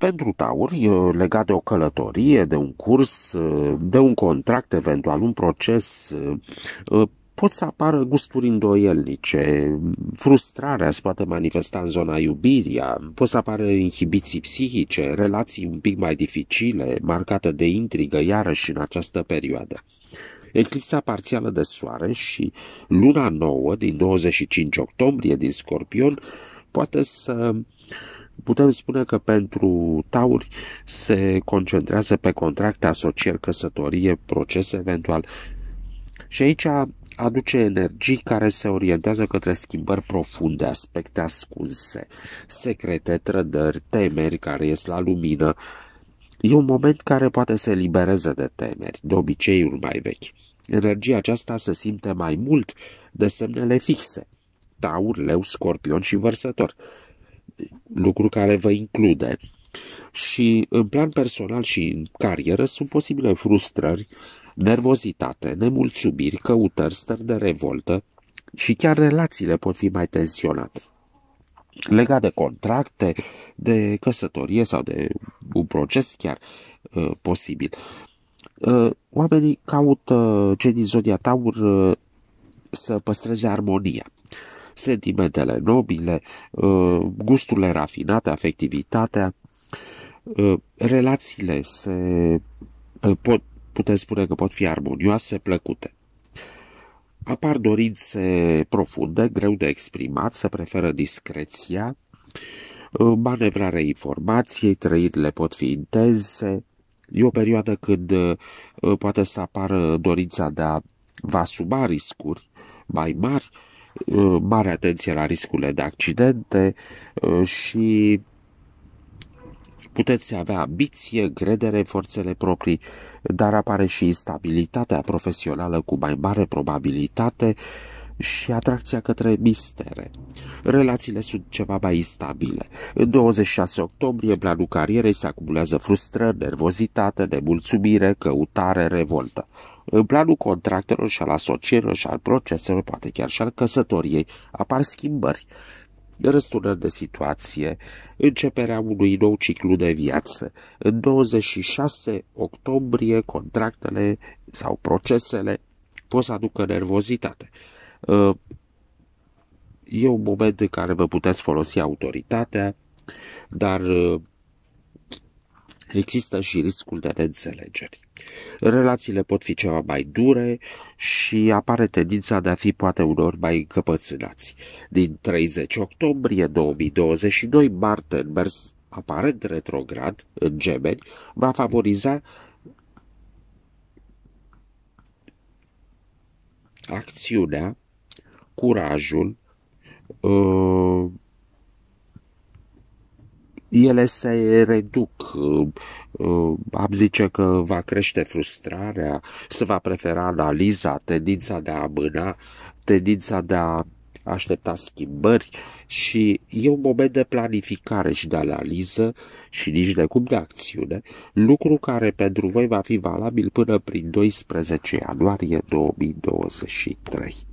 pentru Taur, legat de o călătorie, de un curs, de un contract, eventual un proces, pot să apară gusturi îndoielnice, frustrarea se poate manifesta în zona iubirii, pot să apară inhibiții psihice, relații un pic mai dificile, marcate de intrigă iarăși în această perioadă. Eclipsa parțială de soare și luna nouă din 25 octombrie din Scorpion poate să putem spune că pentru tauri se concentrează pe contracte, asocieri, căsătorie, proces eventual. Și aici aduce energii care se orientează către schimbări profunde, aspecte ascunse, secrete, trădări, temeri care ies la lumină. E un moment care poate să elibereze de temeri, de obiceiuri mai vechi. Energia aceasta se simte mai mult de semnele fixe, taur, leu, scorpion și vărsător lucru care vă include. Și în plan personal și în carieră sunt posibile frustrări, nervozitate, nemulțumiri, căutări, stări de revoltă și chiar relațiile pot fi mai tensionate. Legat de contracte, de căsătorie sau de un proces chiar uh, posibil. Uh, oamenii caută, cei din zodia Taur, uh, să păstreze armonia sentimentele nobile, uh, gusturile rafinate, afectivitatea, uh, relațiile se uh, pot, putem spune că pot fi armonioase, plăcute. Apar dorințe profunde, greu de exprimat, se preferă discreția, manevrarea informației, trăirile pot fi intense. E o perioadă când poate să apară dorința de a vă asuma riscuri mai mari, Uh, mare atenție la riscurile de accidente uh, și puteți avea ambiție, credere în forțele proprii, dar apare și instabilitatea profesională cu mai mare probabilitate uh, și atracția către mistere. Relațiile sunt ceva mai instabile. În 26 octombrie, planul carierei se acumulează frustrări, nervozitate, nemulțumire, căutare, revoltă. În planul contractelor și al asocierilor și al proceselor, poate chiar și al căsătoriei, apar schimbări răsturnări de situație, începerea unui nou ciclu de viață. În 26 octombrie, contractele sau procesele pot să aducă nervozitate. E un moment în care vă puteți folosi autoritatea, dar uh, există și riscul de neînțelegeri. Relațiile pot fi ceva mai dure și apare tendința de a fi poate unor mai încăpățânați. Din 30 octombrie 2022, Martin mers aparent retrograd în gemeni va favoriza acțiunea curajul, uh, ele se reduc. Uh, uh, am zice că va crește frustrarea, se va prefera analiza, tendința de a amâna, tendința de a aștepta schimbări și e un moment de planificare și de analiză și nici de cum de acțiune, lucru care pentru voi va fi valabil până prin 12 ianuarie 2023.